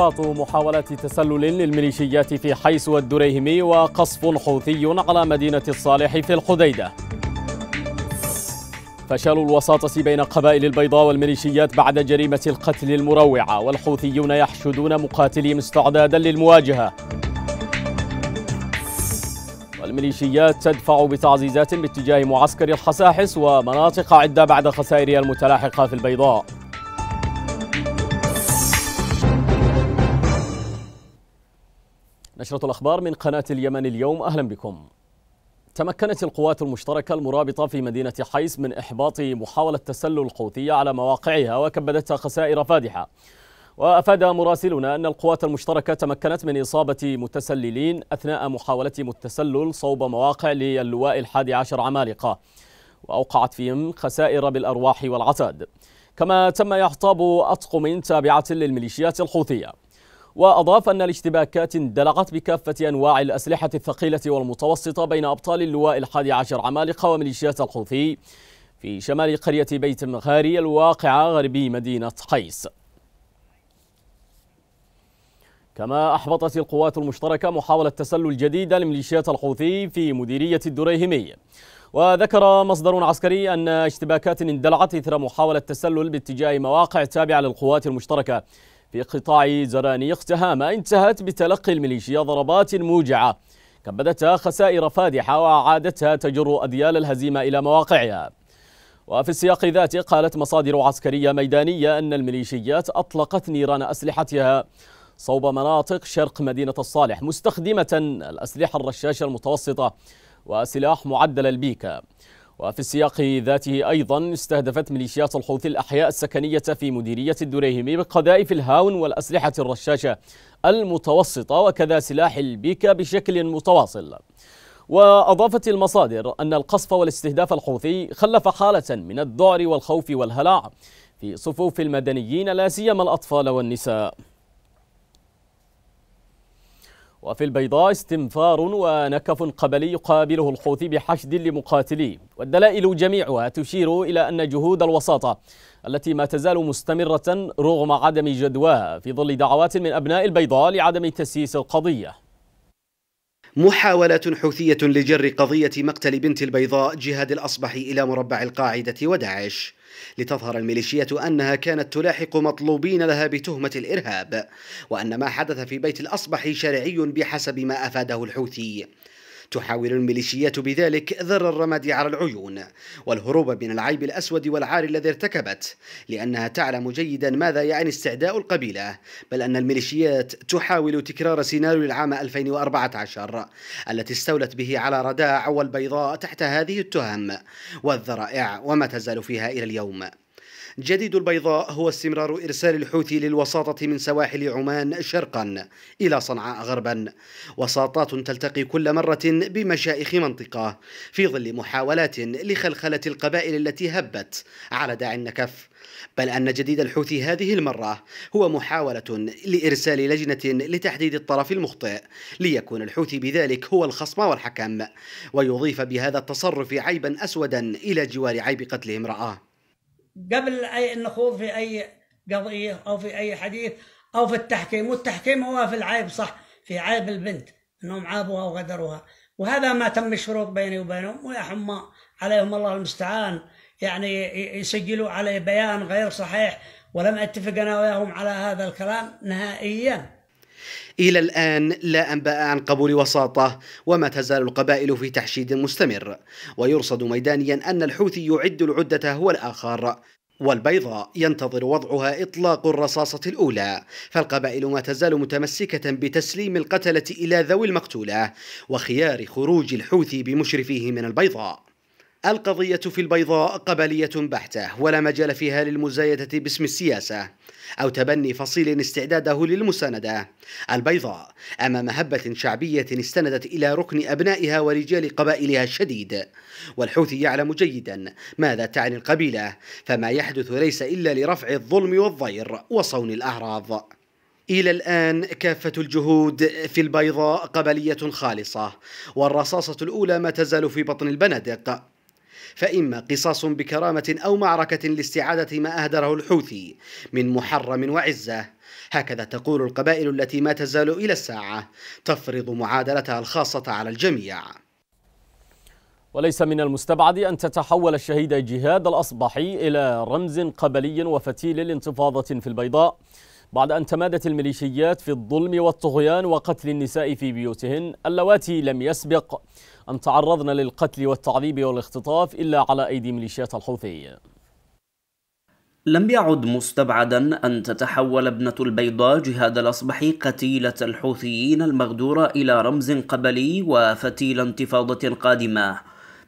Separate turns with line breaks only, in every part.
إحباط محاولات تسلل للميليشيات في حيس والدريهمي وقصف حوثي على مدينة الصالح في الحديدة فشل الوساطة بين قبائل البيضاء والميليشيات بعد جريمة القتل المروعة والحوثيون يحشدون مقاتليهم استعدادا للمواجهة الميليشيات تدفع بتعزيزات باتجاه معسكر الخساحس ومناطق عدة بعد خسائرها المتلاحقة في البيضاء نشرة الأخبار من قناة اليمن اليوم أهلا بكم تمكنت القوات المشتركة المرابطة في مدينة حيس من إحباط محاولة تسلل الحوثية على مواقعها وكبدتها خسائر فادحة وأفاد مراسلنا أن القوات المشتركة تمكنت من إصابة متسللين أثناء محاولتهم التسلل صوب مواقع للواء الحادي عشر عمالقة وأوقعت فيهم خسائر بالأرواح والعتاد كما تم يحطاب أطقم تابعة للميليشيات الحوثية وأضاف أن الاشتباكات اندلعت بكافة أنواع الأسلحة الثقيلة والمتوسطة بين أبطال اللواء الحادي عشر عمالقة وميليشيات الحوثي في شمال قرية بيت مغاري الواقعة غربي مدينة حيس كما أحبطت القوات المشتركة محاولة تسلل جديدة لميليشيات الحوثي في مديرية الدريهمية وذكر مصدر عسكري أن اشتباكات اندلعت إثر محاولة تسلل باتجاه مواقع تابعة للقوات المشتركة في قطاع زرانيق تهامة انتهت بتلقي الميليشيا ضربات موجعة كبدتها خسائر فادحة وأعادتها تجر أديال الهزيمة إلى مواقعها وفي السياق ذاته قالت مصادر عسكرية ميدانية أن الميليشيات أطلقت نيران أسلحتها صوب مناطق شرق مدينة الصالح مستخدمة الأسلحة الرشاشة المتوسطة وسلاح معدل البيكا وفي السياق ذاته أيضا استهدفت ميليشيات الحوثي الأحياء السكنية في مديرية الدريهمي بقذائف الهاون والأسلحة الرشاشة المتوسطة وكذا سلاح البيكا بشكل متواصل وأضافت المصادر أن القصف والاستهداف الحوثي خلف حالة من الذعر والخوف والهلع في صفوف المدنيين لا سيما الأطفال والنساء وفي البيضاء استنفار ونكف قبلي يقابله الحوثي بحشد لمقاتليه والدلائل جميعها تشير إلى أن جهود الوساطة التي ما تزال مستمرة رغم عدم جدواها في ظل دعوات من أبناء البيضاء لعدم تسييس القضية محاولات
حوثية لجر قضية مقتل بنت البيضاء جهاد الأصبح إلى مربع القاعدة وداعش لتظهر الميليشية أنها كانت تلاحق مطلوبين لها بتهمة الإرهاب وأن ما حدث في بيت الأصبح شرعي بحسب ما أفاده الحوثي تحاول الميليشيات بذلك ذر الرماد على العيون والهروب من العيب الأسود والعار الذي ارتكبت لأنها تعلم جيدا ماذا يعني استعداء القبيلة بل أن الميليشيات تحاول تكرار سيناريو العام 2014 التي استولت به على رداع والبيضاء تحت هذه التهم والذرائع وما تزال فيها إلى اليوم جديد البيضاء هو استمرار إرسال الحوثي للوساطة من سواحل عمان شرقا إلى صنعاء غربا وساطات تلتقي كل مرة بمشائخ منطقة في ظل محاولات لخلخلة القبائل التي هبت على داع النكف بل أن جديد الحوثي هذه المرة هو محاولة لإرسال لجنة لتحديد الطرف المخطئ ليكون الحوثي بذلك هو الخصم والحكم ويضيف بهذا التصرف عيبا أسودا إلى جوار عيب قتل امرأة
قبل أي نخوض في أي قضية أو في أي حديث أو في التحكيم والتحكيم هو في العيب صح في عيب البنت أنهم عابوها وغدروها وهذا ما تم الشروط بيني وبينهم ويا حما عليهم الله المستعان يعني يسجلوا عليه بيان غير صحيح ولم اتفق انا وياهم على هذا الكلام نهائيا
إلى الآن لا أنباء عن قبول وساطة وما تزال القبائل في تحشيد مستمر ويرصد ميدانيا أن الحوثي يعد العدة هو الآخر والبيضاء ينتظر وضعها إطلاق الرصاصة الأولى فالقبائل ما تزال متمسكة بتسليم القتلة إلى ذوي المقتولة وخيار خروج الحوثي بمشرفيه من البيضاء القضية في البيضاء قبلية بحتة ولا مجال فيها للمزايدة باسم السياسة أو تبني فصيل استعداده للمساندة البيضاء أمام هبة شعبية استندت إلى ركن أبنائها ورجال قبائلها الشديد والحوثي يعلم جيدا ماذا تعني القبيلة فما يحدث ليس إلا لرفع الظلم والضير وصون الأعراض إلى الآن كافة الجهود في البيضاء قبلية خالصة والرصاصة الأولى ما تزال في بطن البنادق فإما قصاص بكرامة أو معركة لاستعادة ما أهدره الحوثي من محرم وعزة هكذا تقول القبائل التي ما تزال إلى الساعة تفرض معادلتها الخاصة على الجميع
وليس من المستبعد أن تتحول الشهيد جهاد الأصبحي إلى رمز قبلي وفتيل لانتفاضة في البيضاء بعد أن تمادت الميليشيات في الظلم والطغيان وقتل النساء في بيوتهن اللواتي لم يسبق أن تعرضن للقتل والتعذيب والاختطاف إلا على أيدي ميليشيات الحوثي
لم يعد مستبعدا أن تتحول ابنة البيضاء جهاد الأصبح قتيلة الحوثيين المغدورة إلى رمز قبلي وفتيل انتفاضة قادمة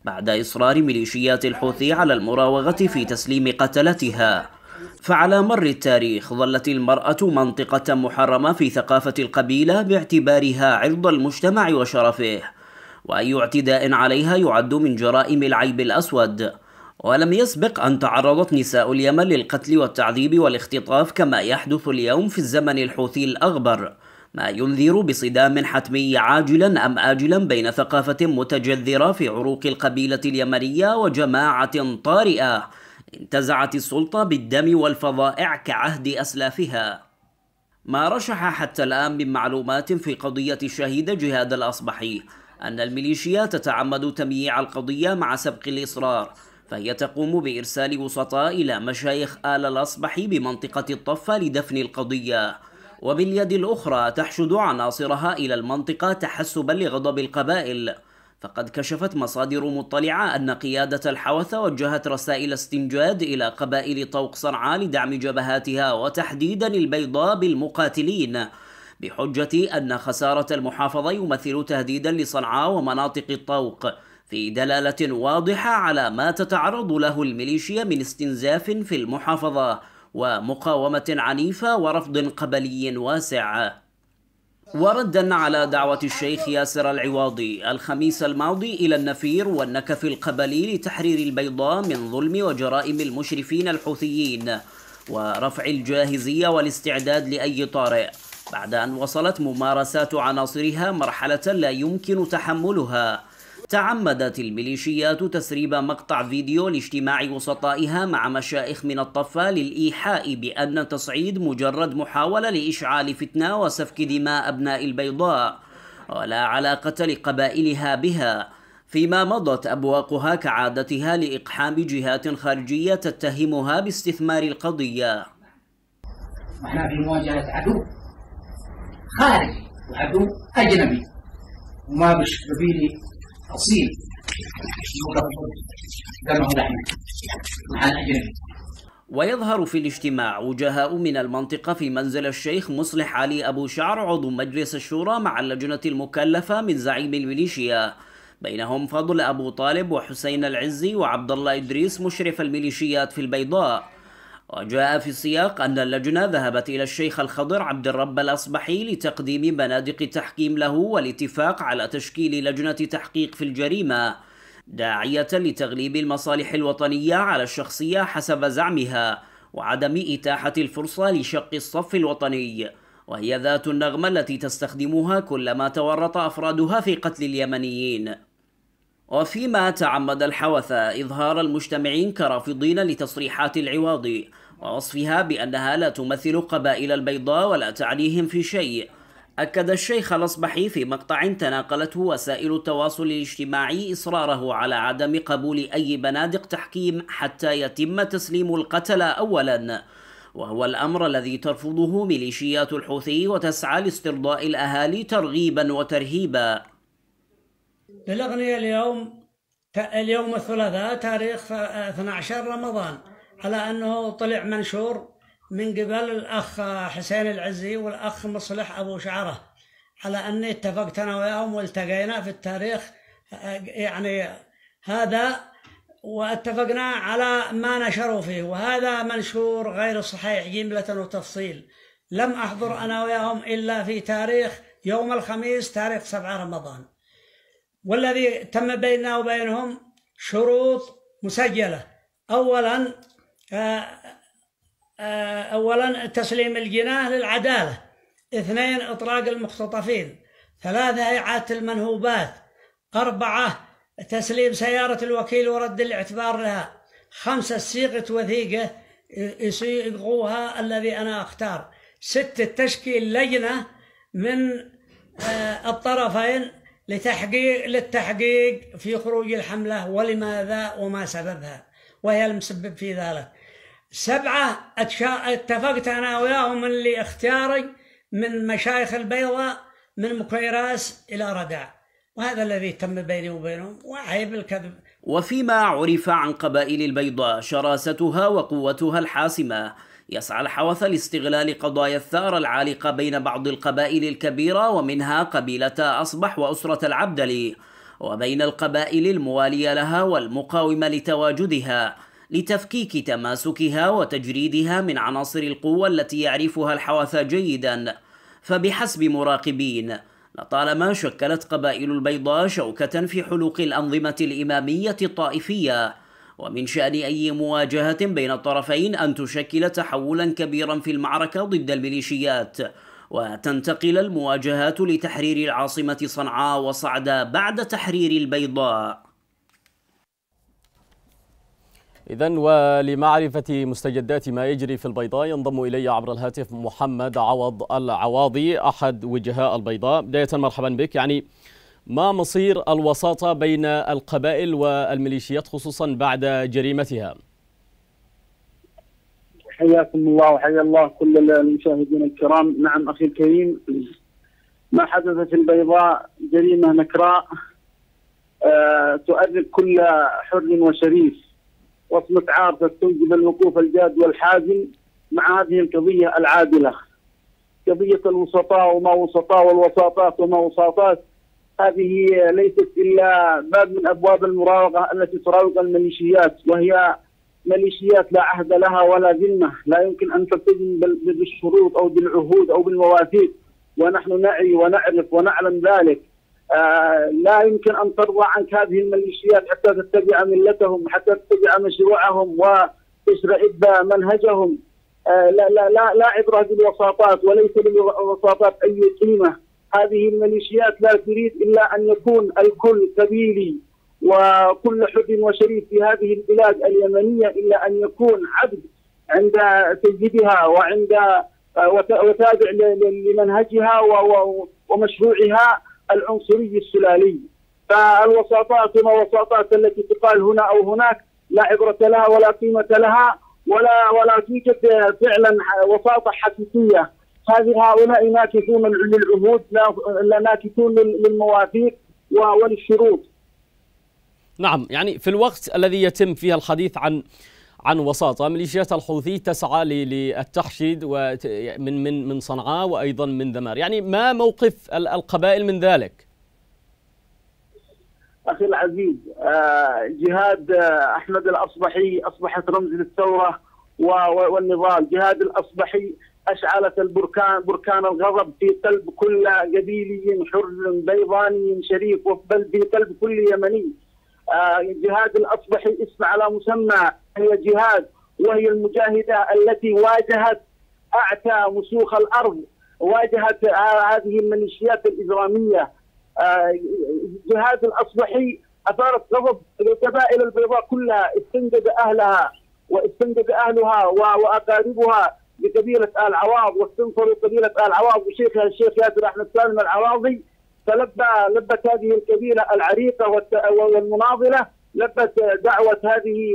بعد إصرار ميليشيات الحوثي على المراوغة في تسليم قتلتها فعلى مر التاريخ ظلت المرأة منطقة محرمة في ثقافة القبيلة باعتبارها عرض المجتمع وشرفه وأي اعتداء عليها يعد من جرائم العيب الأسود ولم يسبق أن تعرضت نساء اليمن للقتل والتعذيب والاختطاف كما يحدث اليوم في الزمن الحوثي الأغبر ما ينذر بصدام حتمي عاجلا أم آجلا بين ثقافة متجذرة في عروق القبيلة اليمنية وجماعة طارئة انتزعت السلطة بالدم والفظائع كعهد أسلافها ما رشح حتى الآن من معلومات في قضية الشهيد جهاد الأصبحي أن الميليشيا تتعمد تمييع القضية مع سبق الإصرار فهي تقوم بإرسال وسطاء إلى مشايخ آل الأصبحي بمنطقة الطفة لدفن القضية وباليد الأخرى تحشد عناصرها إلى المنطقة تحسبا لغضب القبائل فقد كشفت مصادر مطلعة أن قيادة الحوثة وجهت رسائل استنجاد إلى قبائل طوق صنعاء لدعم جبهاتها وتحديدا البيضاء بالمقاتلين بحجة أن خسارة المحافظة يمثل تهديدا لصنعاء ومناطق الطوق في دلالة واضحة على ما تتعرض له الميليشيا من استنزاف في المحافظة ومقاومة عنيفة ورفض قبلي واسع وردا على دعوة الشيخ ياسر العواضي الخميس الماضي إلى النفير والنكف القبلي لتحرير البيضاء من ظلم وجرائم المشرفين الحوثيين ورفع الجاهزية والاستعداد لأي طارئ بعد أن وصلت ممارسات عناصرها مرحلة لا يمكن تحملها تعمدت الميليشيات تسريب مقطع فيديو لاجتماع وسطائها مع مشائخ من الطفة للإيحاء بأن التصعيد مجرد محاولة لإشعال فتنة وسفك دماء أبناء البيضاء ولا علاقة لقبائلها بها فيما مضت أبواقها كعادتها لإقحام جهات خارجية تتهمها باستثمار القضية
نحن في مواجهة عدو
خارجي وعدو أجنبي وما بشكل
تفصيل مع
ويظهر في الاجتماع وجهاء من المنطقة في منزل الشيخ مصلح علي أبو شعر عضو مجلس الشورى مع اللجنة المكلفة من زعيم الميليشيا بينهم فضل أبو طالب وحسين العزي وعبد الله إدريس مشرف الميليشيات في البيضاء وجاء في سياق أن اللجنة ذهبت إلى الشيخ الخضر عبد الرب الأصبحي لتقديم بنادق التحكيم له والاتفاق على تشكيل لجنة تحقيق في الجريمة داعية لتغليب المصالح الوطنية على الشخصية حسب زعمها وعدم إتاحة الفرصة لشق الصف الوطني وهي ذات النغمة التي تستخدمها كلما تورط أفرادها في قتل اليمنيين وفيما تعمد الحوثة إظهار المجتمعين كرافضين لتصريحات العواض ووصفها بأنها لا تمثل قبائل البيضاء ولا تعنيهم في شيء أكد الشيخ الأصبحي في مقطع تناقلته وسائل التواصل الاجتماعي إصراره على عدم قبول أي بنادق تحكيم حتى يتم تسليم القتلى أولاً وهو الأمر الذي ترفضه ميليشيات الحوثي وتسعى لاسترضاء الأهالي ترغيبا وترهيبا
بلغني اليوم اليوم الثلاثاء تاريخ 12 رمضان على أنه طلع منشور من قبل الأخ حسين العزي والأخ مصلح أبو شعره على أني اتفقت أنا وياهم والتقينا في التاريخ يعني هذا واتفقنا على ما نشروا فيه وهذا منشور غير صحيح جملة وتفصيل لم أحضر أنا وياهم إلا في تاريخ يوم الخميس تاريخ 7 رمضان والذي تم بيننا وبينهم شروط مسجلة أولا آه، آه، أولا تسليم الجناه للعدالة اثنين إطراق المختطفين ثلاثة إعادة المنهوبات أربعة تسليم سيارة الوكيل ورد الاعتبار لها خمسة صيغة وثيقة يصيغوها الذي أنا أختار ستة تشكيل لجنة من آه، الطرفين لتحقيق للتحقيق في خروج الحملة ولماذا وما سببها وهي المسبب في ذلك سبعة اتفقت أنا وياهم اللي اختياري من مشايخ البيضاء من مكيراس إلى ردع وهذا الذي تم بيني وبينهم وعيب الكذب
وفيما عرف عن قبائل البيضاء شراستها وقوتها الحاسمة يسعى الحوث لاستغلال قضايا الثار العالقة بين بعض القبائل الكبيرة ومنها قبيلة أصبح وأسرة العبدلي وبين القبائل الموالية لها والمقاومة لتواجدها لتفكيك تماسكها وتجريدها من عناصر القوة التي يعرفها الحوث جيدا فبحسب مراقبين لطالما شكلت قبائل البيضاء شوكة في حلوق الأنظمة الإمامية الطائفية ومن شأن أي مواجهة بين الطرفين أن تشكل تحولا كبيرا في المعركة ضد الميليشيات وتنتقل المواجهات لتحرير العاصمة صنعاء وصعدة بعد تحرير البيضاء
إذا ولمعرفة مستجدات ما يجري في البيضاء ينضم إلي عبر الهاتف محمد عوض العواضي أحد وجهاء البيضاء بداية مرحبا بك يعني ما مصير الوساطة بين القبائل والميليشيات خصوصا بعد جريمتها
حياكم الله وحيا الله كل المشاهدين الكرام نعم أخي الكريم ما حدث في البيضاء جريمة نكراء آه، تؤرق كل حر وشريف وصمة عار تستوجب الوقوف الجاد والحازم مع هذه القضية العادلة قضية الوسطاء وما وسطاء والوساطات وما وساطات هذه ليست الا باب من ابواب المراوغه التي تراوغ الميليشيات وهي ميليشيات لا عهد لها ولا ذمه، لا يمكن ان تلتزم بالشروط او بالعهود او بالمواثيق ونحن نعي ونعرف ونعلم ذلك. آه لا يمكن ان ترضى عنك هذه الميليشيات حتى تتبع ملتهم، حتى تتبع مشروعهم وتشرعب منهجهم. آه لا لا لا لا عبره بالوساطات وليس للوساطات اي قيمه. هذه الميليشيات لا تريد إلا أن يكون الكل سبيلي وكل حر وشريف في هذه البلاد اليمنية إلا أن يكون عبد عند سيدها وعند آه، وتابع لمنهجها ومشروعها العنصري السلالي فالوساطات وما وساطات التي تقال هنا أو هناك لا عبرة لها ولا قيمة لها ولا ولا توجد فعلا وساطة حقيقية هذه هؤلاء ناكثون للعهود لا ناكثون للمواثيق وللشروط
نعم يعني في الوقت الذي يتم فيها الحديث عن عن وساطه ميليشيات الحوثي تسعى للتحشيد من من من صنعاء وايضا من ذمار، يعني ما موقف القبائل من ذلك
اخي العزيز آه، جهاد آه، احمد الاصبحي اصبحت رمز للثوره والنضال جهاد الاصبحي أشعلت البركان بركان الغضب في قلب كل قبيلي حر بيضاني شريف بل في قلب كل يمني آه، جهاد الأصبح الاسم على مسمى هي جهاد وهي المجاهدة التي واجهت أعتى مسوخ الأرض واجهت آه، هذه الميليشيات الإجرامية آه، جهاد الأصبحي أثارت غضب القبائل البيضاء كلها استنجد أهلها واستنجد أهلها وأقاربها لقبيله ال عواض واستنصروا قبيله ال عواض وشيخها الشيخ ياسر احمد سالم العواضي فلبى لبت هذه القبيله العريقه والمناضله لبت دعوه هذه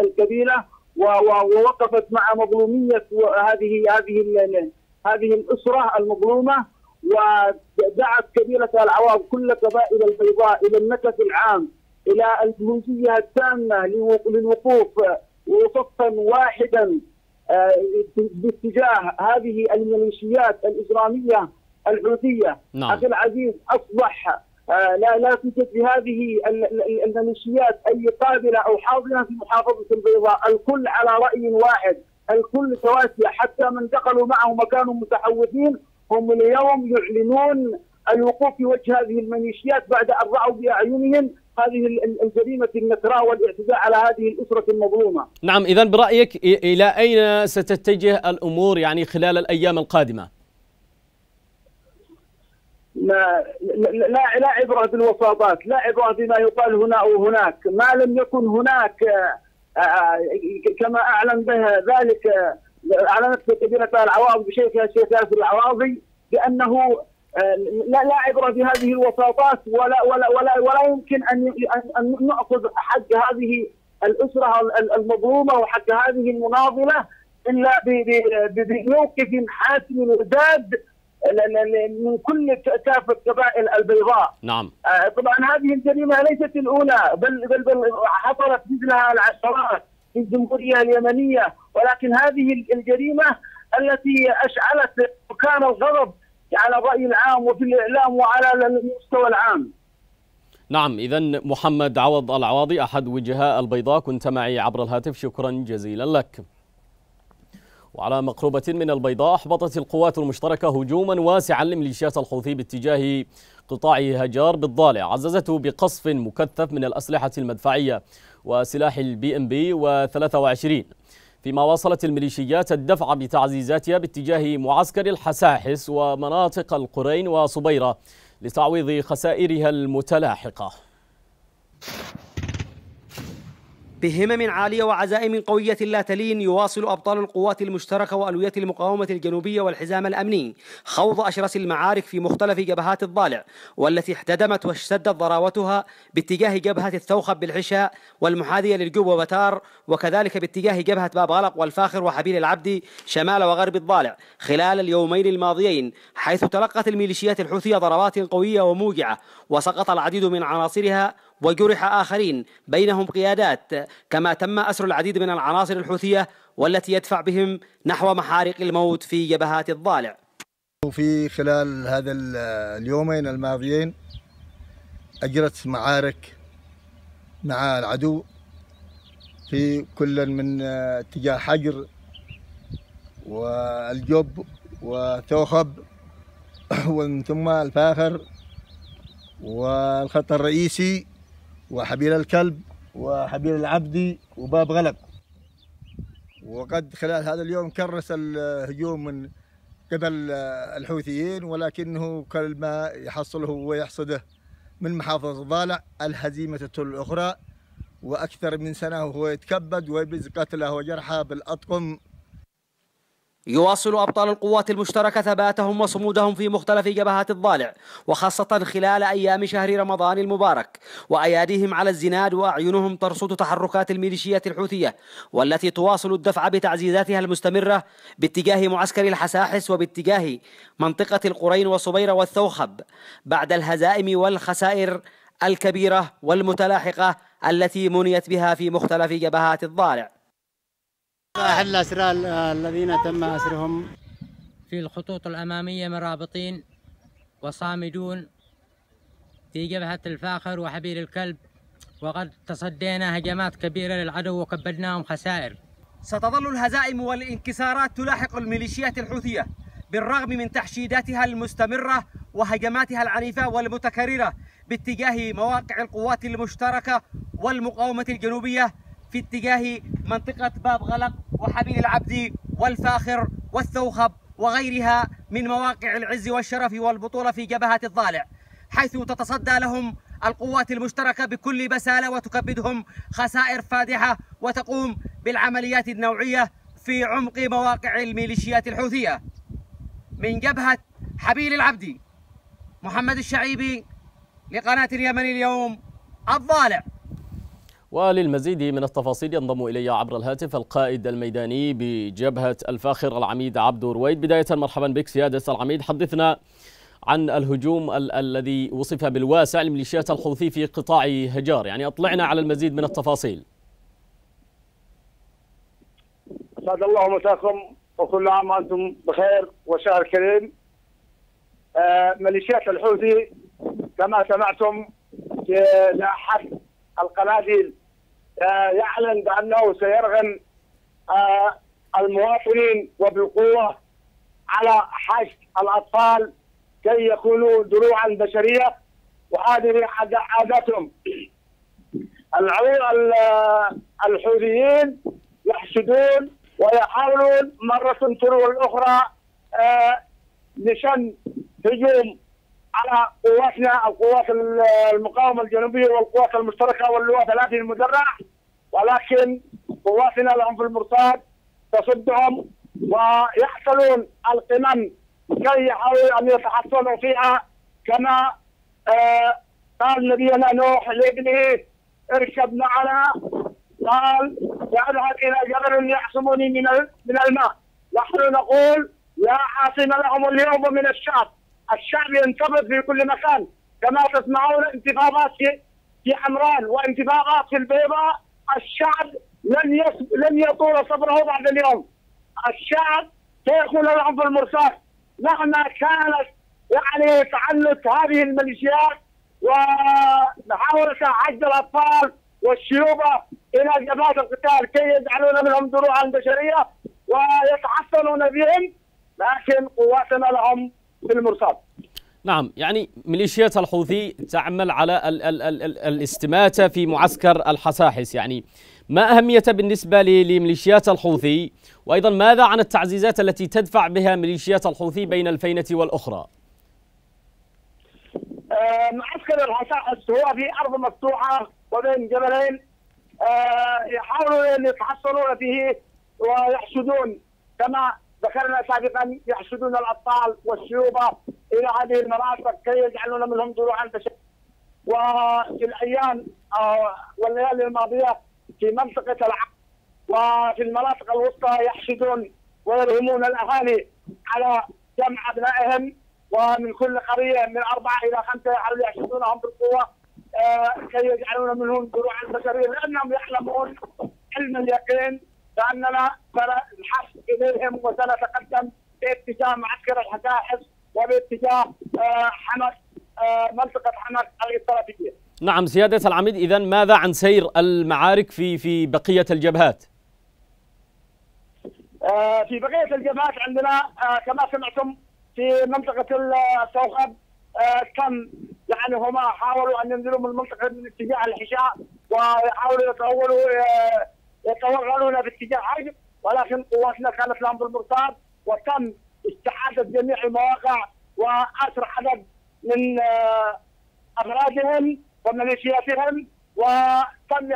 القبيله ووقفت مع مظلوميه هذه هذه هذه الاسره المظلومه ودعت قبيله عواض كل قبائل البيضاء الى النكث العام الى الجهوزيه التامه للوقوف وصفا واحدا باتجاه هذه الميليشيات الاجراميه الحوثيه نعم. اخي العزيز اصبح آه، لا لا توجد لهذه الميليشيات اي قابله او حاضنه في محافظه البيضاء، الكل على راي واحد، الكل تواسيه حتى من دخلوا معهم وكانوا متحوثين هم اليوم يعلنون الوقوف في وجه هذه الميليشيات بعد ان راوا باعينهم هذه الجريمه النكراء والاعتداء على هذه الاسره المظلومه.
نعم اذا برايك الى اين ستتجه الامور يعني خلال الايام القادمه؟
ما لا لا عبره بالوساطات، لا عبره بما يقال هنا او هناك، ما لم يكن هناك آه، آه، كما اعلن بها ذلك آه، اعلنت كبيره العواضي بشيخها الشيخ ياسر العواضي بانه آه، لا لا عبره في هذه الوساطات ولا ولا ولا ولا يمكن ان ان ناخذ حق هذه الاسره المظلومه وحق هذه المناضله الا بموقف حاسم وزاد من كل كافه قبائل البيضاء. نعم. آه، طبعا هذه الجريمه ليست الاولى بل بل, بل حصلت مثلها العشرات في الجمهوريه اليمنيه ولكن هذه الجريمه التي اشعلت سكان الغضب على الرأي العام وفي الإعلام وعلى المستوى العام
نعم إذا محمد عوض العواضي أحد وجهاء البيضاء كنت معي عبر الهاتف شكرا جزيلا لك وعلى مقربة من البيضاء أحبطت القوات المشتركة هجوما واسعا لميليشيات الحوثي باتجاه قطاع هجار بالضالع عززته بقصف مكثف من الأسلحة المدفعية وسلاح البي ام بي و 23 فيما واصلت الميليشيات الدفع بتعزيزاتها باتجاه معسكر الحساحس ومناطق القرين وصبيرة لتعويض خسائرها المتلاحقة بهمم عالية وعزائم قوية لا تلين
يواصل أبطال القوات المشتركة وألوية المقاومة الجنوبية والحزام الأمني خوض أشرس المعارك في مختلف جبهات الضالع والتي احتدمت واشتدت ضراوتها باتجاه جبهة الثوخب بالعشاء والمحاذية للجوب وبتار وكذلك باتجاه جبهة باب غلق والفاخر وحبيل العبدي شمال وغرب الضالع خلال اليومين الماضيين حيث تلقت الميليشيات الحوثية ضربات قوية وموجعة وسقط العديد من عناصرها وجرح آخرين بينهم قيادات كما تم أسر العديد من العناصر الحوثية والتي يدفع بهم نحو محارق الموت في جبهات الضالع
في
خلال هذا اليومين الماضيين أجرت معارك مع العدو في كل من آه، اتجاه حجر والجب وثوخب ومن ثم الفاخر والخط الرئيسي وحبيل الكلب وحبيل العبدي وباب غلق وقد خلال هذا اليوم كرس الهجوم من قبل الحوثيين ولكنه كل ما يحصله ويحصده من محافظة ضالع الهزيمة الأخرى وأكثر من سنة وهو يتكبد ويبز قتله وجرحه بالأطقم يواصل أبطال القوات المشتركة ثباتهم وصمودهم
في مختلف جبهات الضالع وخاصة خلال أيام شهر رمضان المبارك وأياديهم على الزناد وأعينهم ترصد تحركات الميليشيات الحوثية والتي تواصل الدفع بتعزيزاتها المستمرة باتجاه معسكر الحساحس وباتجاه منطقة القرين وصبيرة والثوخب بعد الهزائم والخسائر الكبيرة والمتلاحقة التي منيت بها في مختلف جبهات الضالع
أحد الأسرى
الذين تم أسرهم في الخطوط الأمامية مرابطين وصامدون في جبهة الفاخر وحبيل الكلب وقد تصدينا هجمات كبيرة للعدو وكبدناهم خسائر ستظل
الهزائم والانكسارات تلاحق الميليشيات الحوثية بالرغم من تحشيداتها المستمرة وهجماتها العنيفة والمتكررة باتجاه مواقع القوات المشتركة والمقاومة الجنوبية في اتجاه منطقة باب غلق وحبيل العبدي والفاخر والثوخب وغيرها من مواقع العز والشرف والبطولة في جبهة الضالع حيث تتصدى لهم القوات المشتركة بكل بسالة وتكبدهم خسائر فادحة وتقوم بالعمليات النوعية في عمق مواقع الميليشيات الحوثية من جبهة حبيل العبدي محمد الشعيبي لقناة اليمن اليوم
الضالع
وللمزيد من التفاصيل ينضم إلي عبر الهاتف القائد الميداني بجبهة الفاخر العميد عبد رويد بداية مرحبا بك سيادة العميد حدثنا عن الهجوم ال الذي وصف بالواسع لميليشيات الحوثي في قطاع هجار يعني أطلعنا على المزيد من التفاصيل
أسعد الله مساكم وكل عام وأنتم بخير وشهر كريم آه، ميليشيات الحوثي كما سمعتم في ناحيه القناديل آه، يعلن بانه سيرغم آه، المواطنين وبالقوه على حشد الاطفال كي يكونوا دروعا بشريه وهذه عاداتهم الحوثيين يحشدون ويحاولون مره تلو الاخرى لشن آه، هجوم على قواتنا القوات المقاومه الجنوبيه والقوات المشتركه واللواء 30 المدرع ولكن قواتنا لهم في المرصاد تصدهم ويحصلون القمم كي يحاولوا ان يتحصنوا فيها كما آه، قال نبينا نوح لابنه اركب معنا قال ساذهب الى جبل يحصمني من من الماء نحن نقول لا عاصم لهم اليوم من الشعب الشعب ينتفض في كل مكان كما تسمعون انتفاضات في حمران وانتفاضات في البيضاء الشعب لن لن يطول صبره بعد اليوم الشعب سيكون العنف المرصاد مهما كانت يعني تعنت هذه الميليشيات ومحاولة عد الأطفال والشيوبة إلى جبهات القتال كي يجعلون منهم دروعا بشرية ويتحصنون بهم لكن قواتنا لهم للمرصاد
نعم يعني ميليشيات الحوثي تعمل على ال ال ال ال الاستماتة في معسكر الحساحس يعني ما أهمية بالنسبة لميليشيات الحوثي وأيضا ماذا عن التعزيزات التي تدفع بها ميليشيات الحوثي بين الفينة والأخرى
آه، معسكر الحساحس هو في أرض مفتوحة وبين جبلين آه، يحاولون أن يتحصنون فيه ويحشدون كما ذكرنا سابقا يحشدون الاطفال والشيوبه الى هذه المناطق كي يجعلون منهم دروعا بشكل وفي الايام آه، والليالي الماضيه في منطقه العقل وفي المناطق الوسطى يحشدون ويرهمون الاهالي على جمع ابنائهم ومن كل قريه من اربعه الى خمسه يجعلون يحشدونهم بالقوه آه، كي يجعلون منهم دروعا بشريه لانهم يعلمون علم اليقين فاننا سنحس اليهم وسنتقدم باتجاه معسكر الحتائف وباتجاه آه، حمص آه، منطقه حمص الاستراتيجيه.
نعم سياده العميد اذا ماذا عن سير المعارك في في بقيه الجبهات؟
آه، في بقيه الجبهات عندنا كما سمعتم في منطقه الصوخب كم يعني هما حاولوا ان ينزلوا من المنطقه من اتجاه الحشاء وحاولوا يتحولوا يتوغلون باتجاه حرب ولكن قواتنا كانت لهم بالمرصاد وتم استعاده جميع المواقع واسر عدد من آه، افرادهم وميليشياتهم وتم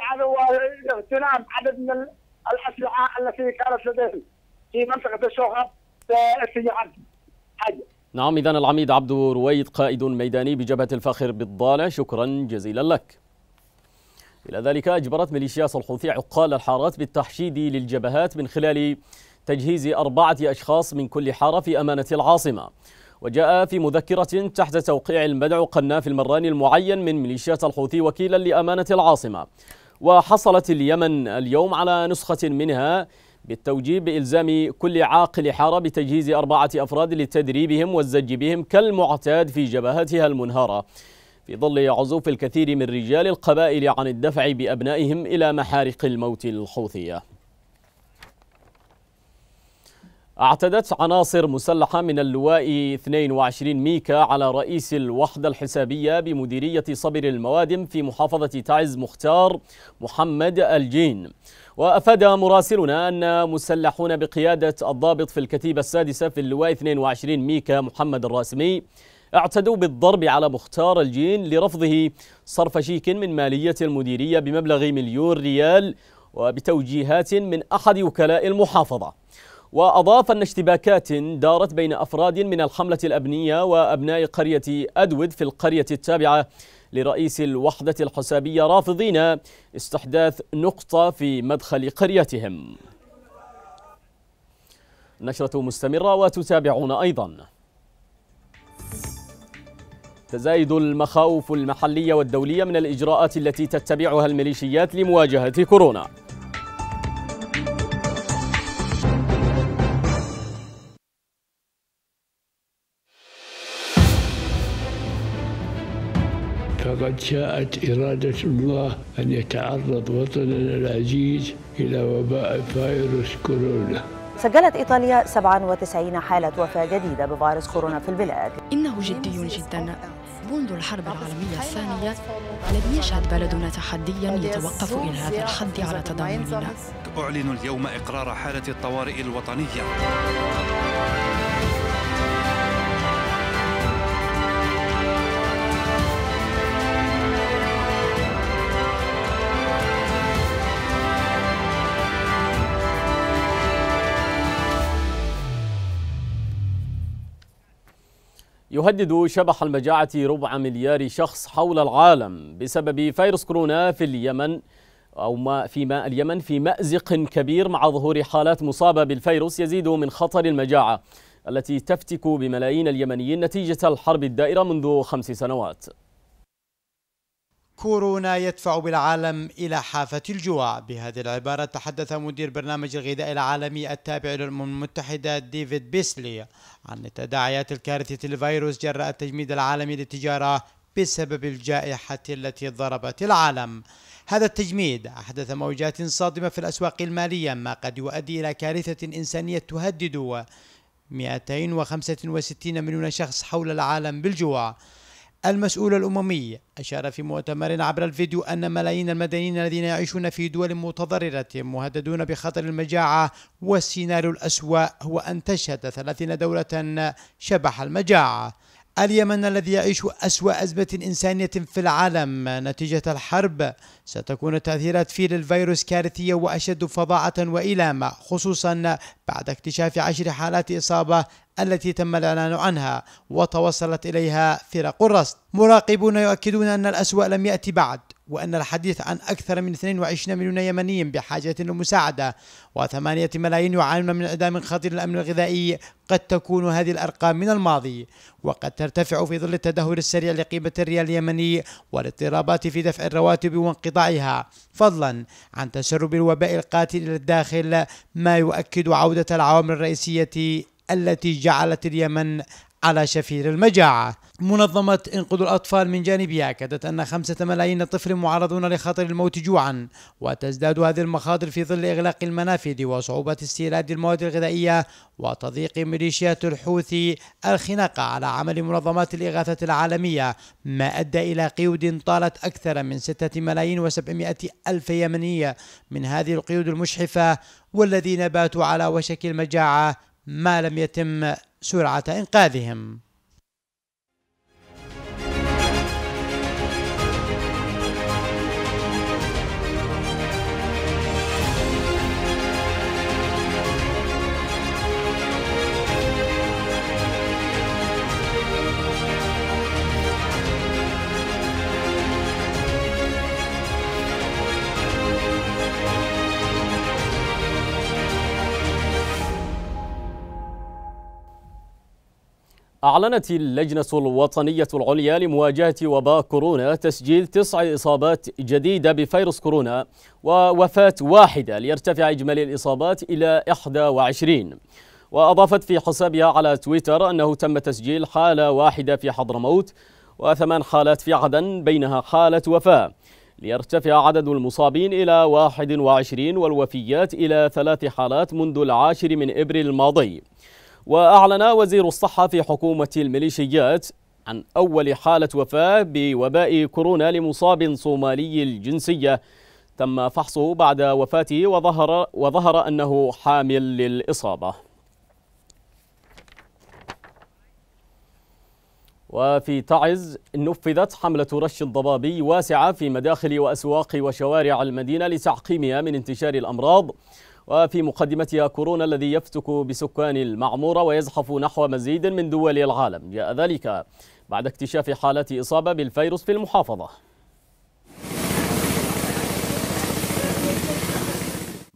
اغتنام عدد من الاسلحه التي كانت لديهم في منطقه الشوخه اتجاه
حج نعم إذا العميد عبد رويد قائد ميداني بجبهة الفاخر بالضالة شكرا جزيلا لك إلى ذلك أجبرت ميليشيات الحوثي عقال الحارات بالتحشيد للجبهات من خلال تجهيز أربعة أشخاص من كل حارة في أمانة العاصمة وجاء في مذكرة تحت توقيع المدعو قناف المراني المعين من ميليشيات الحوثي وكيلا لأمانة العاصمة وحصلت اليمن اليوم على نسخة منها بالتوجيب بإلزام كل عاقل حارة بتجهيز أربعة أفراد لتدريبهم والزج بهم كالمعتاد في جبهاتها المنهارة في ظل عزوف الكثير من رجال القبائل عن الدفع بأبنائهم إلى محارق الموت الحوثية اعتدت عناصر مسلحة من اللواء 22 ميكا على رئيس الوحدة الحسابية بمديرية صبر الموادم في محافظة تعز مختار محمد الجين وأفاد مراسلنا أن مسلحون بقيادة الضابط في الكتيبة السادسة في اللواء 22 ميكا محمد الراسمي اعتدوا بالضرب على مختار الجين لرفضه صرف شيك من مالية المديرية بمبلغ مليون ريال وبتوجيهات من أحد وكلاء المحافظة وأضاف أن اشتباكات دارت بين أفراد من الحملة الأبنية وأبناء قرية أدود في القرية التابعة لرئيس الوحدة الحسابية رافضين استحداث نقطة في مدخل قريتهم نشرة مستمرة وتتابعون أيضا تزايد المخاوف المحلية والدولية من الإجراءات التي تتبعها الميليشيات لمواجهة كورونا
فقد شاءت إرادة الله أن يتعرض وطننا العزيز إلى وباء فيروس كورونا
سجلت إيطاليا 97 حالة وفاة جديدة بفيروس كورونا في البلاد إنه جدي جدا
منذ الحرب العالمية الثانية
لم يشهد بلدنا
تحديا يتوقف إلى هذا الحد على تضامننا أعلن اليوم إقرار حالة الطوارئ الوطنية
يهدد شبح المجاعة ربع مليار شخص حول العالم بسبب فيروس كورونا في اليمن أو ما في ماء اليمن في مأزق كبير مع ظهور حالات مصابة بالفيروس يزيد من خطر المجاعة التي تفتك بملايين اليمنيين نتيجة الحرب الدائرة منذ خمس سنوات
كورونا يدفع بالعالم إلى حافة الجوع بهذه العبارة تحدث مدير برنامج الغذاء العالمي التابع للأمم المتحدة ديفيد بيسلي عن تداعيات الكارثة الفيروس جراء التجميد العالمي للتجارة بسبب الجائحة التي ضربت العالم هذا التجميد أحدث موجات صادمة في الأسواق المالية ما قد يؤدي إلى كارثة إنسانية تهدد 265 مليون شخص حول العالم بالجوع المسؤول الأممي أشار في مؤتمر عبر الفيديو أن ملايين المدنيين الذين يعيشون في دول متضررة مهددون بخطر المجاعة والسيناريو الأسوأ هو أن تشهد 30 دولة شبح المجاعة اليمن الذي يعيش أسوأ أزمة إنسانية في العالم نتيجة الحرب ستكون تأثيرات فيل الفيروس كارثية وأشد فظاعة وإيلاما خصوصا بعد اكتشاف عشر حالات إصابة التي تم الإعلان عنها وتوصلت إليها فرق الرصد مراقبون يؤكدون أن الأسوأ لم يأتي بعد وأن الحديث عن أكثر من 22 مليون يمني بحاجة لمساعدة وثمانية ملايين يعانون من إعدام خطير الأمن الغذائي قد تكون هذه الأرقام من الماضي وقد ترتفع في ظل التدهور السريع لقيمة الريال اليمني والاضطرابات في دفع الرواتب وانقطاعها فضلا عن تسرب الوباء القاتل إلى الداخل ما يؤكد عودة العوامل الرئيسية التي جعلت اليمن على شفير المجاعة منظمة انقذ الأطفال من جانبها أكدت أن خمسة ملايين طفل معرضون لخطر الموت جوعا وتزداد هذه المخاطر في ظل إغلاق المنافذ وصعوبة استيراد المواد الغذائية وتضييق ميليشيات الحوثي الخناق على عمل منظمات الإغاثة العالمية ما أدى إلى قيود طالت أكثر من ستة ملايين وسبعمائة ألف يمنية من هذه القيود المشحفة والذين باتوا على وشك المجاعة ما لم يتم سرعة إنقاذهم
أعلنت اللجنة الوطنية العليا لمواجهة وباء كورونا تسجيل تسع إصابات جديدة بفيروس كورونا ووفاة واحدة ليرتفع إجمالي الإصابات إلى 21 وأضافت في حسابها على تويتر أنه تم تسجيل حالة واحدة في حضرموت وثمان حالات في عدن بينها حالة وفاة ليرتفع عدد المصابين إلى 21 والوفيات إلى ثلاث حالات منذ العاشر من إبريل الماضي وأعلن وزير الصحة في حكومة الميليشيات عن أول حالة وفاة بوباء كورونا لمصاب صومالي الجنسية تم فحصه بعد وفاته وظهر, وظهر أنه حامل للإصابة وفي تعز نفذت حملة رش ضبابي واسعة في مداخل وأسواق وشوارع المدينة لتعقيمها من انتشار الأمراض وفي مقدمتها كورونا الذي يفتك بسكان المعمورة ويزحف نحو مزيد من دول العالم جاء ذلك بعد اكتشاف حالات إصابة بالفيروس في المحافظة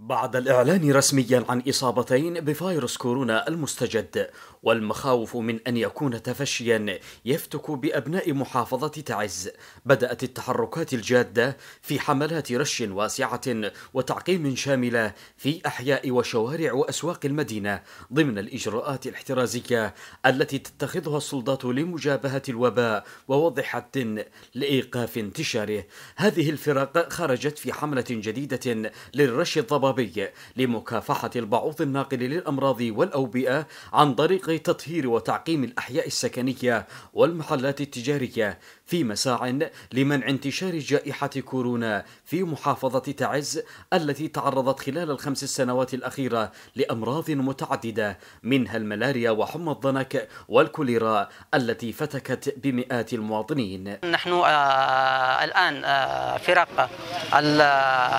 بعد الإعلان رسميا عن
إصابتين بفيروس كورونا المستجد والمخاوف من أن يكون تفشيا يفتك بأبناء محافظة تعز بدأت التحركات الجادة في حملات رش واسعة وتعقيم شاملة في أحياء وشوارع وأسواق المدينة ضمن الإجراءات الاحترازية التي تتخذها السلطات لمجابهة الوباء ووضع حد لإيقاف انتشاره هذه الفرق خرجت في حملة جديدة للرش الضبابي العربي لمكافحة البعوض الناقل للأمراض والأوبئة عن طريق تطهير وتعقيم الأحياء السكنية والمحلات التجارية في مساع لمنع انتشار جائحة كورونا في محافظة تعز التي تعرضت خلال الخمس السنوات الأخيرة لأمراض متعددة منها الملاريا وحمى الضنك والكوليرا التي فتكت بمئات المواطنين
نحن آه الآن آه فرق آه،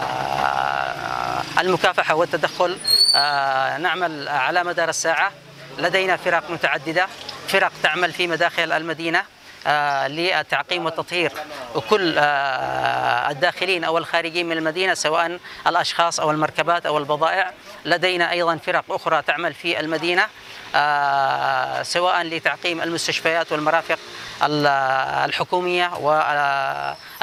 المكافحة والتدخل آه نعمل على مدار الساعة لدينا فرق متعددة فرق تعمل في مداخل المدينة للتعقيم آه، والتطهير كل آه، الداخلين أو الخارجين من المدينة سواء الأشخاص أو المركبات أو البضائع لدينا أيضا فرق أخرى تعمل في المدينة آه، سواء لتعقيم المستشفيات والمرافق الحكومية و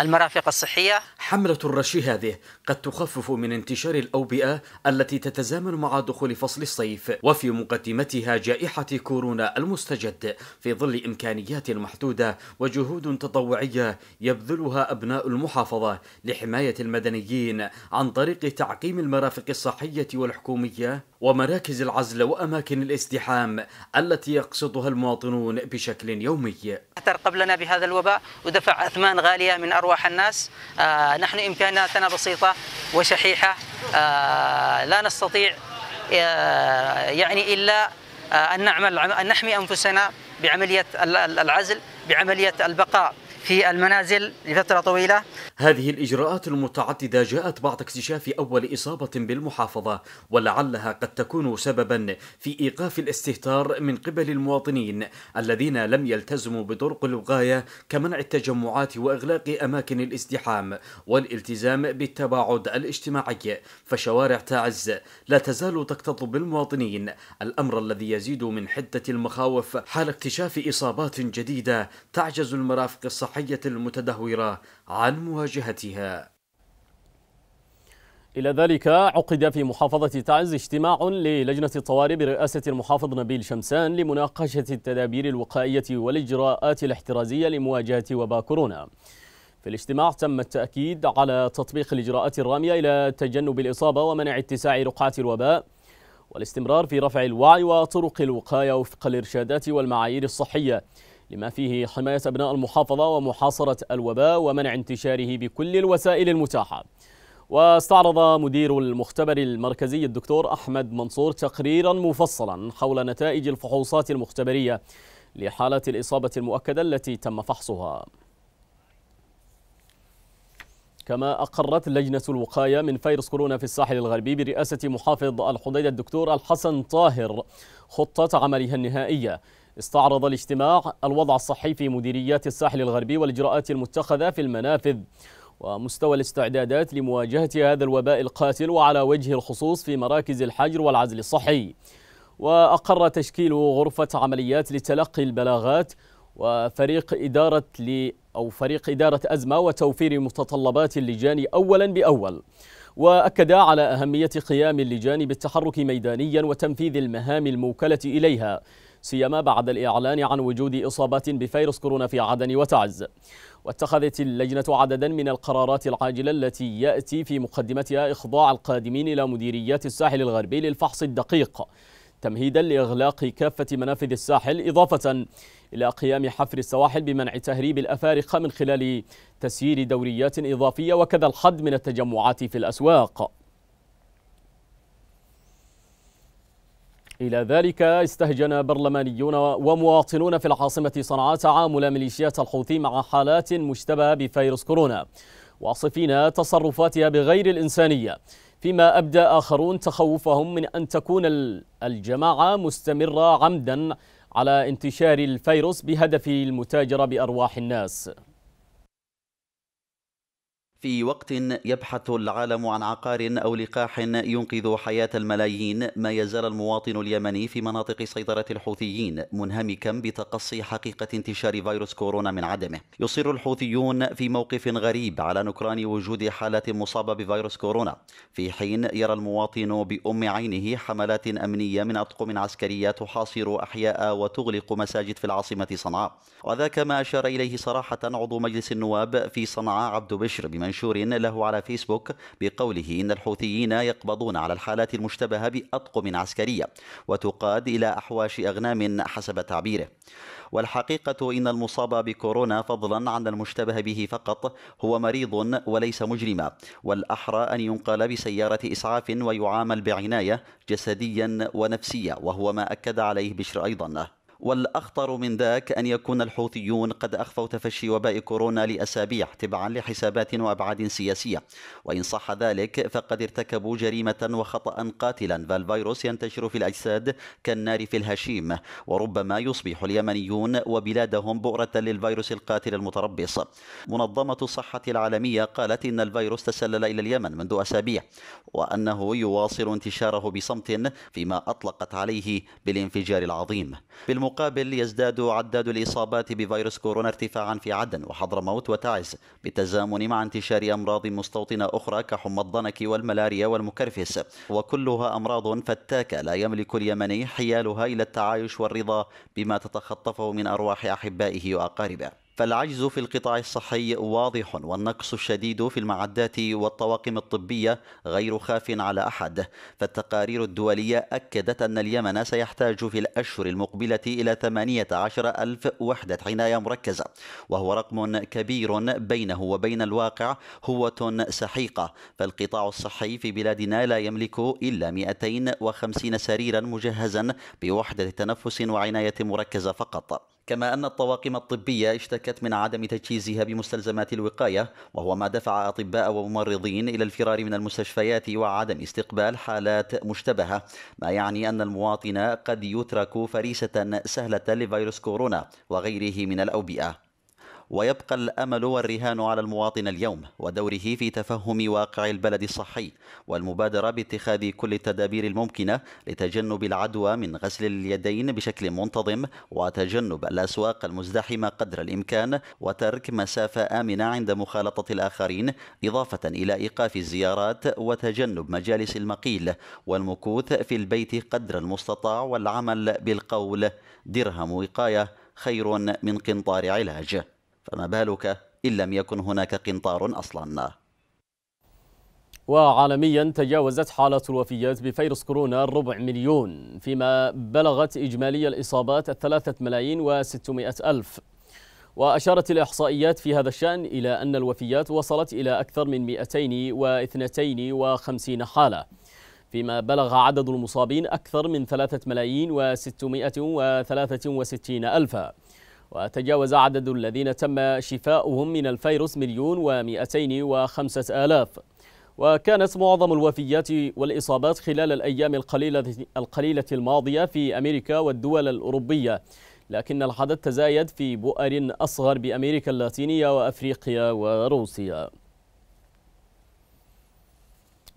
المرافق الصحية حملة
الرش هذه قد تخفف من انتشار الأوبئة التي تتزامن مع دخول فصل الصيف وفي مقدمتها جائحة كورونا المستجد في ظل إمكانيات محدودة وجهود تطوعية يبذلها أبناء المحافظة لحماية المدنيين عن طريق تعقيم المرافق الصحية والحكومية ومراكز العزل وأماكن الاستحام التي يقصدها المواطنون بشكل يومي
أثر قبلنا بهذا الوباء ودفع أثمان غالية من أرض أرواح الناس آه، نحن إمكاناتنا بسيطة وشحيحة آه، لا نستطيع آه، يعني إلا أن نعمل أن نحمي أنفسنا بعملية العزل بعملية البقاء في المنازل لفترة طويلة هذه الإجراءات
المتعددة جاءت بعد اكتشاف أول إصابة بالمحافظة ولعلها قد تكون سببا في إيقاف الاستهتار من قبل المواطنين الذين لم يلتزموا بطرق الوقاية كمنع التجمعات وإغلاق أماكن الازدحام والالتزام بالتباعد الاجتماعي فشوارع تعز لا تزال تكتظ بالمواطنين الأمر الذي يزيد من حدة المخاوف حال اكتشاف إصابات جديدة تعجز المرافق الصحية المتدهورة عن مواجهتها
إلى ذلك عقد في محافظة تعز اجتماع للجنة الطوارئ برئاسة المحافظ نبيل شمسان لمناقشة التدابير الوقائية والإجراءات الاحترازية لمواجهة وباء كورونا. في الاجتماع تم التأكيد على تطبيق الإجراءات الرامية إلى تجنب الإصابة ومنع اتساع رقعة الوباء والاستمرار في رفع الوعي وطرق الوقاية وفق الإرشادات والمعايير الصحية بما فيه حماية أبناء المحافظة ومحاصرة الوباء ومنع انتشاره بكل الوسائل المتاحة واستعرض مدير المختبر المركزي الدكتور أحمد منصور تقريرا مفصلا حول نتائج الفحوصات المختبرية لحالة الإصابة المؤكدة التي تم فحصها كما أقرت لجنة الوقاية من فيروس كورونا في الساحل الغربي برئاسة محافظ الحديدة الدكتور الحسن طاهر خطة عملها النهائية استعرض الاجتماع الوضع الصحي في مديريات الساحل الغربي والإجراءات المتخذة في المنافذ ومستوى الاستعدادات لمواجهة هذا الوباء القاتل وعلى وجه الخصوص في مراكز الحجر والعزل الصحي وأقر تشكيل غرفة عمليات لتلقي البلاغات وفريق إدارة ل أو فريق إدارة أزمة وتوفير متطلبات اللجان أولا بأول واكد على أهمية قيام اللجان بالتحرك ميدانيا وتنفيذ المهام الموكلة إليها سيما بعد الإعلان عن وجود إصابات بفيروس كورونا في عدن وتعز واتخذت اللجنة عددا من القرارات العاجلة التي يأتي في مقدمتها إخضاع القادمين إلى مديريات الساحل الغربي للفحص الدقيق تمهيدا لإغلاق كافة منافذ الساحل إضافة إلى قيام حفر السواحل بمنع تهريب الأفارقة من خلال تسيير دوريات إضافية وكذا الحد من التجمعات في الأسواق إلى ذلك استهجن برلمانيون ومواطنون في العاصمة صنعاء تعامل ميليشيات الحوثي مع حالات مشتبهة بفيروس كورونا واصفين تصرفاتها بغير الإنسانية فيما أبدى آخرون تخوفهم من أن تكون الجماعة مستمرة عمدا على انتشار الفيروس بهدف المتاجرة بأرواح الناس
في وقت يبحث العالم عن عقار او لقاح ينقذ حياه الملايين ما يزال المواطن اليمني في مناطق سيطره الحوثيين منهمكا بتقصي حقيقه انتشار فيروس كورونا من عدمه يصر الحوثيون في موقف غريب على نكران وجود حاله مصابه بفيروس كورونا في حين يرى المواطن بام عينه حملات امنيه من اطقم عسكريه تحاصر احياء وتغلق مساجد في العاصمه صنعاء وذاك ما اشار اليه صراحه عضو مجلس النواب في صنعاء عبد بشر بمن منشور له على فيسبوك بقوله إن الحوثيين يقبضون على الحالات المشتبهة بأطقم عسكرية وتقاد إلى أحواش أغنام حسب تعبيره والحقيقة إن المصاب بكورونا فضلا عن المشتبه به فقط هو مريض وليس مجرما والأحرى أن ينقل بسيارة إسعاف ويعامل بعناية جسديا ونفسية وهو ما أكد عليه بشر أيضا والأخطر من ذاك أن يكون الحوثيون قد أخفوا تفشي وباء كورونا لأسابيع تبعا لحسابات وأبعاد سياسية وإن صح ذلك فقد ارتكبوا جريمة وخطأ قاتلا فالفيروس ينتشر في الأجساد كالنار في الهشيم وربما يصبح اليمنيون وبلادهم بؤرة للفيروس القاتل المتربص منظمة الصحة العالمية قالت إن الفيروس تسلل إلى اليمن منذ أسابيع وأنه يواصل انتشاره بصمت فيما أطلقت عليه بالانفجار العظيم بالمقابل المقابل يزداد عداد الإصابات بفيروس كورونا ارتفاعا في عدن وحضرموت وتعز بالتزامن مع انتشار أمراض مستوطنة أخرى كحمى الضنك والملاريا والمكرفس وكلها أمراض فتاكة لا يملك اليمني حيالها إلى التعايش والرضا بما تتخطفه من أرواح أحبائه وأقاربه فالعجز في القطاع الصحي واضح والنقص الشديد في المعدات والطواقم الطبيه غير خاف على احد فالتقارير الدوليه اكدت ان اليمن سيحتاج في الاشهر المقبله الى 18 ألف وحده عنايه مركزه وهو رقم كبير بينه وبين الواقع هوه سحيقه فالقطاع الصحي في بلادنا لا يملك الا 250 سريرا مجهزا بوحده تنفس وعنايه مركزه فقط كما أن الطواقم الطبية اشتكت من عدم تجهيزها بمستلزمات الوقاية وهو ما دفع أطباء وممرضين إلى الفرار من المستشفيات وعدم استقبال حالات مشتبهة ما يعني أن المواطن قد يترك فريسة سهلة لفيروس كورونا وغيره من الأوبئة ويبقى الامل والرهان على المواطن اليوم ودوره في تفهم واقع البلد الصحي والمبادره باتخاذ كل التدابير الممكنه لتجنب العدوى من غسل اليدين بشكل منتظم وتجنب الاسواق المزدحمه قدر الامكان وترك مسافه امنه عند مخالطه الاخرين اضافه الى ايقاف الزيارات وتجنب مجالس المقيل والمكوث في البيت قدر المستطاع والعمل بالقول درهم وقايه خير من قنطار علاج فما بالك إن لم يكن هناك قنطار أصلا
وعالميا تجاوزت حالة الوفيات بفيروس كورونا الربع مليون فيما بلغت إجمالي الإصابات الثلاثة ملايين وستمائة ألف وأشارت الإحصائيات في هذا الشأن إلى أن الوفيات وصلت إلى أكثر من 252 حالة فيما بلغ عدد المصابين أكثر من 3 ملايين و663 ألفا وتجاوز عدد الذين تم شفاؤهم من الفيروس مليون ومئتين وخمسة آلاف وكانت معظم الوفيات والإصابات خلال الأيام القليلة, القليلة الماضية في أمريكا والدول الأوروبية لكن العدد تزايد في بؤر أصغر بأمريكا اللاتينية وأفريقيا وروسيا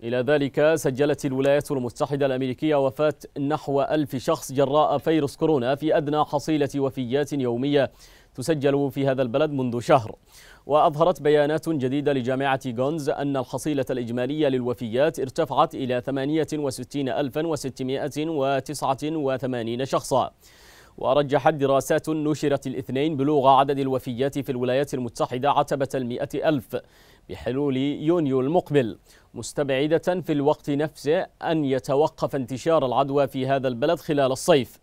إلى ذلك سجلت الولايات المتحدة الأمريكية وفاة نحو ألف شخص جراء فيروس كورونا في أدنى حصيلة وفيات يومية تسجل في هذا البلد منذ شهر وأظهرت بيانات جديدة لجامعة غونز أن الحصيلة الإجمالية للوفيات ارتفعت إلى 68689 شخصا ورجحت دراسات نشرت الاثنين بلوغ عدد الوفيات في الولايات المتحدة عتبة المئة ألف بحلول يونيو المقبل مستبعدة في الوقت نفسه أن يتوقف انتشار العدوى في هذا البلد خلال الصيف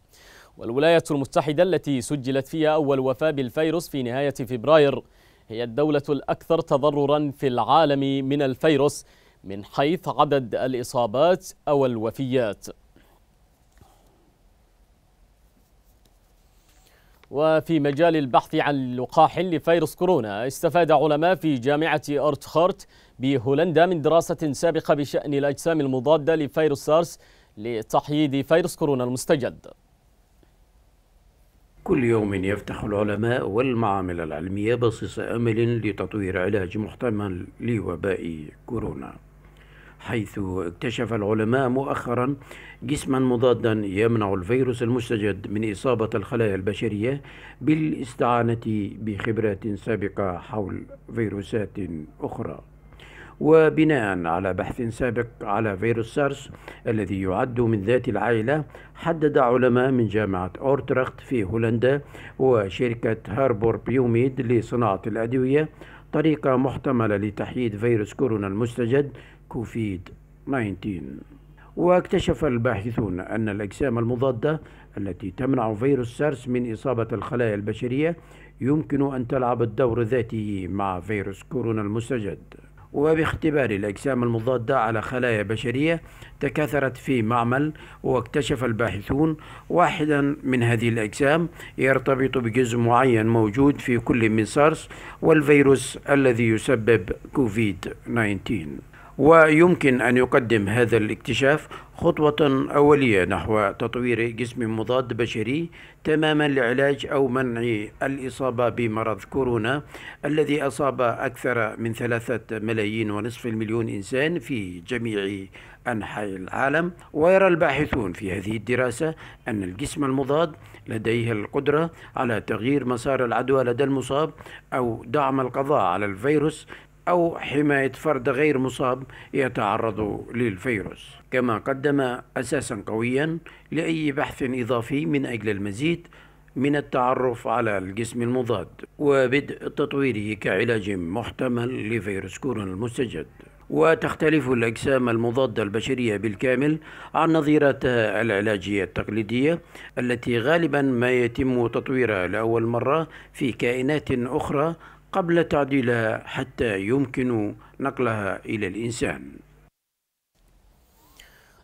والولايات المتحدة التي سجلت فيها أول وفاة بالفيروس في نهاية فبراير هي الدولة الأكثر تضررا في العالم من الفيروس من حيث عدد الإصابات أو الوفيات وفي مجال البحث عن لقاح لفيروس كورونا استفاد علماء في جامعة أرتخارت بهولندا من دراسة سابقة بشأن الأجسام المضادة لفيروس سارس لتحييد فيروس كورونا المستجد
كل يوم يفتح العلماء والمعامل العلمية بصيص أمل لتطوير علاج محتمل لوباء كورونا حيث اكتشف العلماء مؤخرا جسما مضادا يمنع الفيروس المستجد من إصابة الخلايا البشرية بالاستعانة بخبرات سابقة حول فيروسات أخرى وبناء على بحث سابق على فيروس سارس الذي يعد من ذات العائلة حدد علماء من جامعة أورتراخت في هولندا وشركة هاربور بيوميد لصناعة الأدوية طريقة محتملة لتحييد فيروس كورونا المستجد كوفيد 19 واكتشف الباحثون أن الأجسام المضادة التي تمنع فيروس سارس من إصابة الخلايا البشرية يمكن أن تلعب الدور ذاته مع فيروس كورونا المستجد وباختبار الأجسام المضادة على خلايا بشرية تكاثرت في معمل واكتشف الباحثون واحدا من هذه الأجسام يرتبط بجزء معين موجود في كل من سارس والفيروس الذي يسبب كوفيد 19 ويمكن أن يقدم هذا الاكتشاف خطوة أولية نحو تطوير جسم مضاد بشري تماما لعلاج أو منع الإصابة بمرض كورونا الذي أصاب أكثر من ثلاثة ملايين ونصف المليون إنسان في جميع أنحاء العالم ويرى الباحثون في هذه الدراسة أن الجسم المضاد لديه القدرة على تغيير مسار العدوى لدى المصاب أو دعم القضاء على الفيروس أو حماية فرد غير مصاب يتعرض للفيروس كما قدم أساسا قويا لأي بحث إضافي من أجل المزيد من التعرف على الجسم المضاد وبدء تطويره كعلاج محتمل لفيروس كورونا المستجد وتختلف الأجسام المضادة البشرية بالكامل عن نظيرتها العلاجية التقليدية التي غالبا ما يتم تطويرها لأول مرة في كائنات أخرى قبل تعديلها حتى يمكن نقلها إلى
الإنسان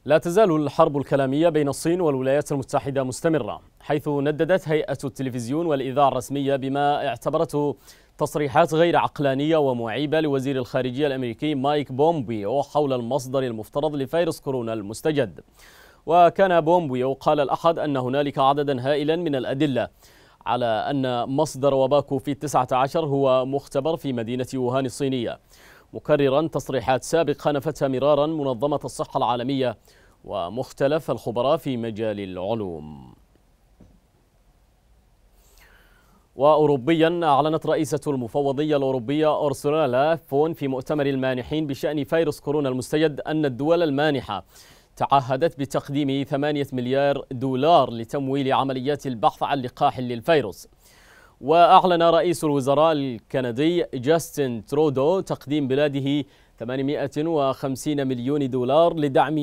لا تزال الحرب الكلامية بين الصين والولايات المتحدة مستمرة حيث نددت هيئة التلفزيون والإذاعة الرسمية بما اعتبرته تصريحات غير عقلانية ومعيبة لوزير الخارجية الأمريكي مايك بومبيو حول المصدر المفترض لفيروس كورونا المستجد وكان بومبيو قال الأحد أن هنالك عددا هائلا من الأدلة على أن مصدر وباكو في التسعة عشر هو مختبر في مدينة ووهان الصينية مكررا تصريحات سابقة نفتها مرارا منظمة الصحة العالمية ومختلف الخبراء في مجال العلوم وأوروبيا أعلنت رئيسة المفوضية الأوروبية أرسولا فون في مؤتمر المانحين بشأن فيروس كورونا المستجد أن الدول المانحة تعهدت بتقديم 8 مليار دولار لتمويل عمليات البحث عن لقاح للفيروس وأعلن رئيس الوزراء الكندي جاستن ترودو تقديم بلاده 850 مليون دولار لدعم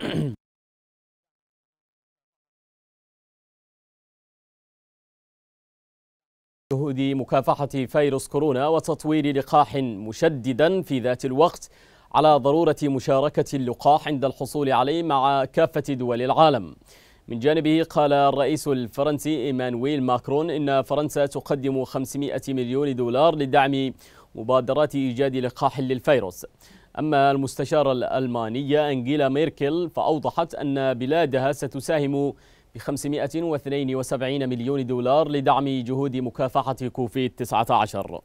جهود مكافحة فيروس كورونا وتطوير لقاح مشددا في ذات الوقت على ضرورة مشاركة اللقاح عند الحصول عليه مع كافة دول العالم من جانبه قال الرئيس الفرنسي إيمانويل ماكرون إن فرنسا تقدم 500 مليون دولار لدعم مبادرات إيجاد لقاح للفيروس أما المستشارة الألمانية أنجيلا ميركل فأوضحت أن بلادها ستساهم ب 572 مليون دولار لدعم جهود مكافحة كوفيد 19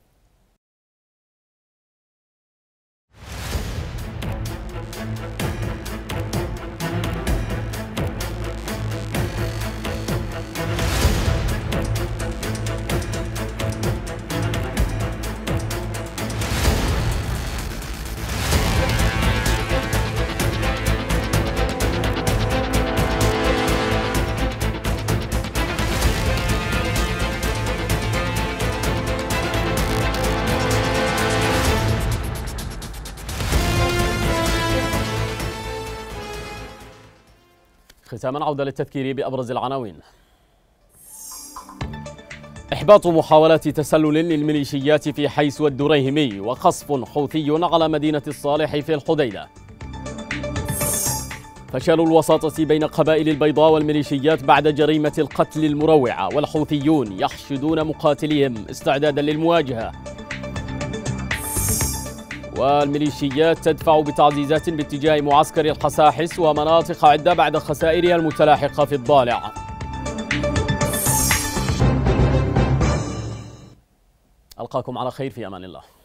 ختاما عودة للتذكير بأبرز العناوين إحباط محاولات تسلل للميليشيات في حيس والدريهمي وقصف حوثي على مدينة الصالح في الحديدة فشل الوساطة بين قبائل البيضاء والميليشيات بعد جريمة القتل المروعة والحوثيون يحشدون مقاتليهم استعدادا للمواجهة والميليشيات تدفع بتعزيزات باتجاه معسكر القساحس ومناطق عدة بعد خسائرها المتلاحقة في الضالع ألقاكم على خير في أمان الله